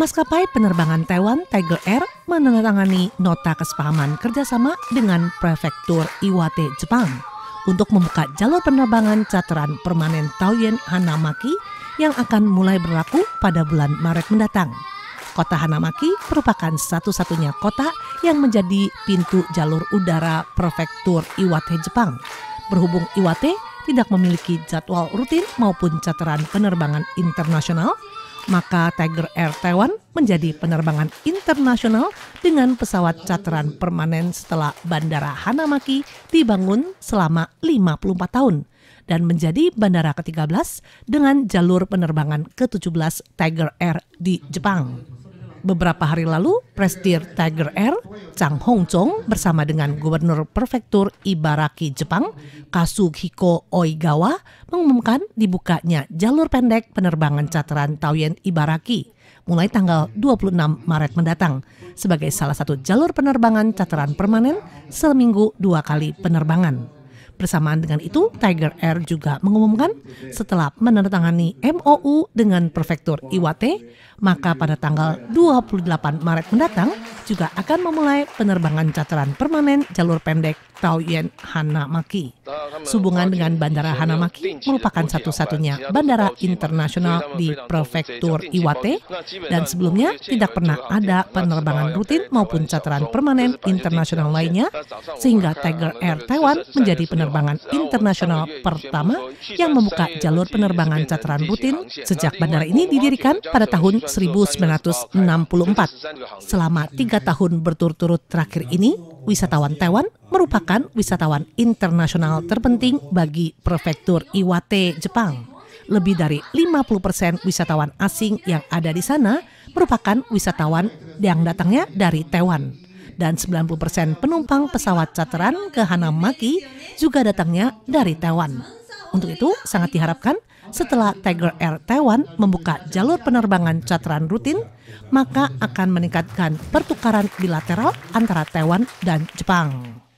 maskapai penerbangan Taiwan Tiger Air menandatangani nota kesepahaman kerjasama dengan Prefektur Iwate, Jepang untuk membuka jalur penerbangan cateran permanen Taoyuan Hanamaki yang akan mulai berlaku pada bulan Maret mendatang. Kota Hanamaki merupakan satu-satunya kota yang menjadi pintu jalur udara Prefektur Iwate, Jepang. Berhubung Iwate tidak memiliki jadwal rutin maupun cateran penerbangan internasional, maka Tiger Air Taiwan menjadi penerbangan internasional dengan pesawat charteran permanen setelah Bandara Hanamaki dibangun selama 54 tahun dan menjadi bandara ke-13 dengan jalur penerbangan ke-17 Tiger Air di Jepang. Beberapa hari lalu, Prestir Tiger Air Chang Hongzong bersama dengan Gubernur Prefektur Ibaraki Jepang, Kasuhiko Oigawa, mengumumkan dibukanya jalur pendek penerbangan Cateran Taoyuan Ibaraki mulai tanggal 26 Maret mendatang sebagai salah satu jalur penerbangan Cateran permanen seminggu dua kali penerbangan. Bersamaan dengan itu, Tiger Air juga mengumumkan setelah menandatangani MOU dengan Prefektur Iwate, maka pada tanggal 28 Maret mendatang juga akan memulai penerbangan charteran permanen jalur pendek Taoyuan Hanamaki. Sehubungan dengan Bandara Hanamaki merupakan satu-satunya bandara internasional di Prefektur Iwate dan sebelumnya tidak pernah ada penerbangan rutin maupun charteran permanen internasional lainnya sehingga Tiger Air Taiwan menjadi penerbangan penerbangan internasional pertama yang membuka jalur penerbangan Cateran rutin sejak bandara ini didirikan pada tahun 1964. Selama tiga tahun berturut-turut terakhir ini, wisatawan Taiwan merupakan wisatawan internasional terpenting bagi Prefektur Iwate, Jepang. Lebih dari 50 persen wisatawan asing yang ada di sana merupakan wisatawan yang datangnya dari Taiwan dan 90% penumpang pesawat cateran ke Hanamaki juga datangnya dari Taiwan. Untuk itu, sangat diharapkan setelah Tiger Air Taiwan membuka jalur penerbangan cateran rutin, maka akan meningkatkan pertukaran bilateral antara Taiwan dan Jepang.